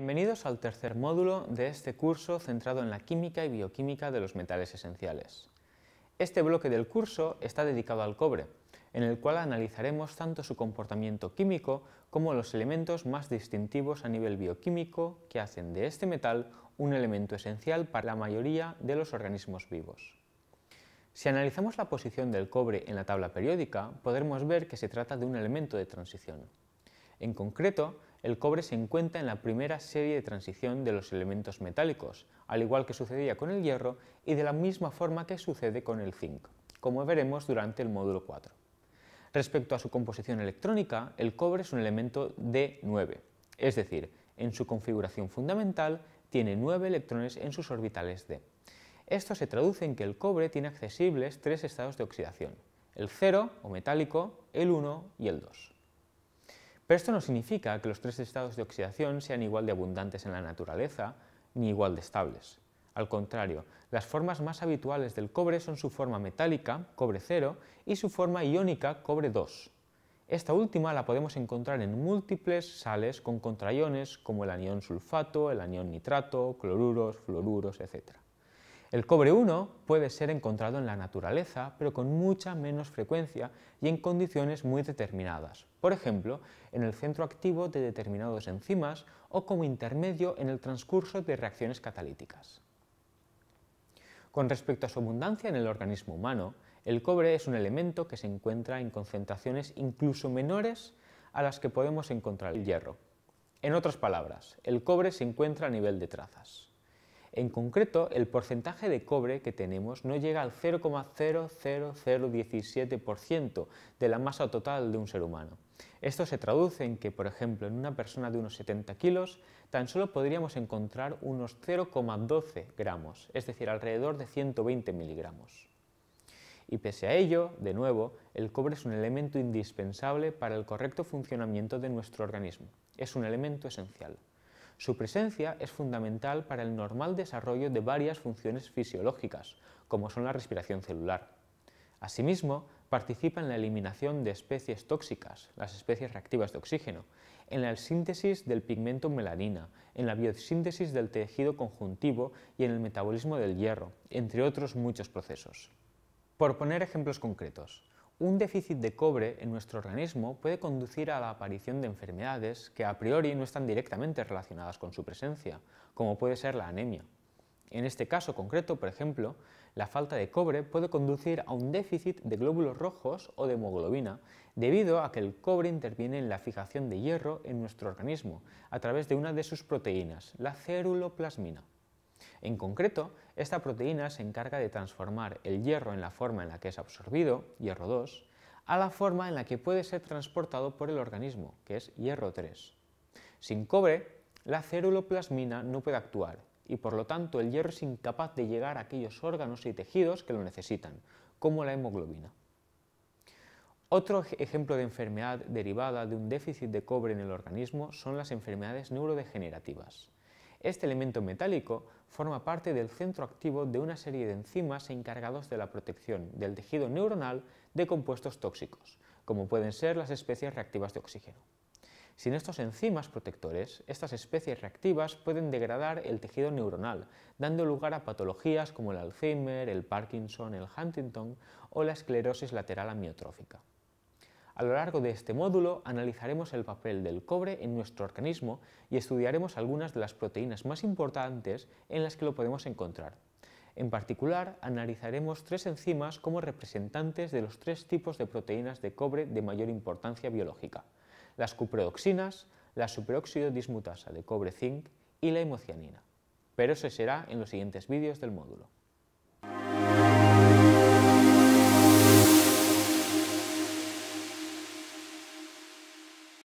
Bienvenidos al tercer módulo de este curso centrado en la química y bioquímica de los metales esenciales. Este bloque del curso está dedicado al cobre, en el cual analizaremos tanto su comportamiento químico como los elementos más distintivos a nivel bioquímico que hacen de este metal un elemento esencial para la mayoría de los organismos vivos. Si analizamos la posición del cobre en la tabla periódica, podremos ver que se trata de un elemento de transición. En concreto, el cobre se encuentra en la primera serie de transición de los elementos metálicos, al igual que sucedía con el hierro y de la misma forma que sucede con el zinc, como veremos durante el módulo 4. Respecto a su composición electrónica, el cobre es un elemento D9, es decir, en su configuración fundamental tiene 9 electrones en sus orbitales D. Esto se traduce en que el cobre tiene accesibles tres estados de oxidación, el 0 o metálico, el 1 y el 2. Pero esto no significa que los tres estados de oxidación sean igual de abundantes en la naturaleza ni igual de estables. Al contrario, las formas más habituales del cobre son su forma metálica, cobre 0, y su forma iónica, cobre 2. Esta última la podemos encontrar en múltiples sales con contraiones como el anión sulfato, el anión nitrato, cloruros, fluoruros, etc. El cobre 1 puede ser encontrado en la naturaleza, pero con mucha menos frecuencia y en condiciones muy determinadas, por ejemplo, en el centro activo de determinadas enzimas o como intermedio en el transcurso de reacciones catalíticas. Con respecto a su abundancia en el organismo humano, el cobre es un elemento que se encuentra en concentraciones incluso menores a las que podemos encontrar el hierro. En otras palabras, el cobre se encuentra a nivel de trazas. En concreto, el porcentaje de cobre que tenemos no llega al 0,00017% de la masa total de un ser humano. Esto se traduce en que, por ejemplo, en una persona de unos 70 kilos, tan solo podríamos encontrar unos 0,12 gramos, es decir, alrededor de 120 miligramos. Y pese a ello, de nuevo, el cobre es un elemento indispensable para el correcto funcionamiento de nuestro organismo. Es un elemento esencial. Su presencia es fundamental para el normal desarrollo de varias funciones fisiológicas, como son la respiración celular. Asimismo, participa en la eliminación de especies tóxicas, las especies reactivas de oxígeno, en la síntesis del pigmento melanina, en la biosíntesis del tejido conjuntivo y en el metabolismo del hierro, entre otros muchos procesos. Por poner ejemplos concretos, un déficit de cobre en nuestro organismo puede conducir a la aparición de enfermedades que a priori no están directamente relacionadas con su presencia, como puede ser la anemia. En este caso concreto, por ejemplo, la falta de cobre puede conducir a un déficit de glóbulos rojos o de hemoglobina, debido a que el cobre interviene en la fijación de hierro en nuestro organismo a través de una de sus proteínas, la ceruloplasmina. En concreto, esta proteína se encarga de transformar el hierro en la forma en la que es absorbido, hierro 2, a la forma en la que puede ser transportado por el organismo, que es hierro 3. Sin cobre, la ceruloplasmina no puede actuar y por lo tanto el hierro es incapaz de llegar a aquellos órganos y tejidos que lo necesitan, como la hemoglobina. Otro ejemplo de enfermedad derivada de un déficit de cobre en el organismo son las enfermedades neurodegenerativas. Este elemento metálico forma parte del centro activo de una serie de enzimas encargados de la protección del tejido neuronal de compuestos tóxicos, como pueden ser las especies reactivas de oxígeno. Sin estos enzimas protectores, estas especies reactivas pueden degradar el tejido neuronal, dando lugar a patologías como el Alzheimer, el Parkinson, el Huntington o la esclerosis lateral amiotrófica. A lo largo de este módulo analizaremos el papel del cobre en nuestro organismo y estudiaremos algunas de las proteínas más importantes en las que lo podemos encontrar. En particular, analizaremos tres enzimas como representantes de los tres tipos de proteínas de cobre de mayor importancia biológica, las cuprodoxinas, la superóxido dismutasa de cobre-zinc y la hemocianina. Pero eso será en los siguientes vídeos del módulo.